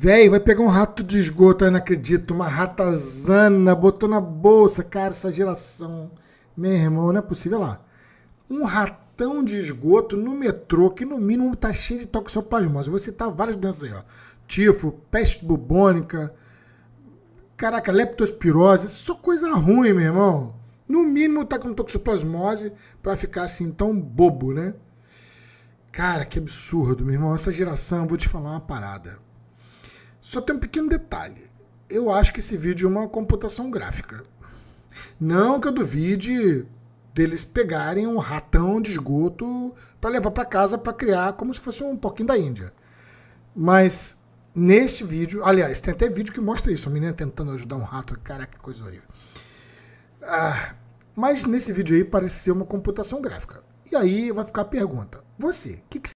Véi, vai pegar um rato de esgoto, eu não acredito. Uma ratazana, botou na bolsa, cara, essa geração. Meu irmão, não é possível lá. Um ratão de esgoto no metrô, que no mínimo tá cheio de toxoplasmose. Você tá várias doenças aí, ó. Tifo, peste bubônica, caraca, leptospirose, só coisa ruim, meu irmão. No mínimo tá com toxoplasmose para ficar assim tão bobo, né? Cara, que absurdo, meu irmão. Essa geração, vou te falar uma parada. Só tem um pequeno detalhe. Eu acho que esse vídeo é uma computação gráfica. Não que eu duvide deles pegarem um ratão de esgoto para levar para casa para criar como se fosse um pouquinho da Índia. Mas neste vídeo, aliás, tem até vídeo que mostra isso, a menina tentando ajudar um rato, caraca, que coisa horrível. Ah, mas nesse vídeo aí parece ser uma computação gráfica. E aí vai ficar a pergunta: você, o que, que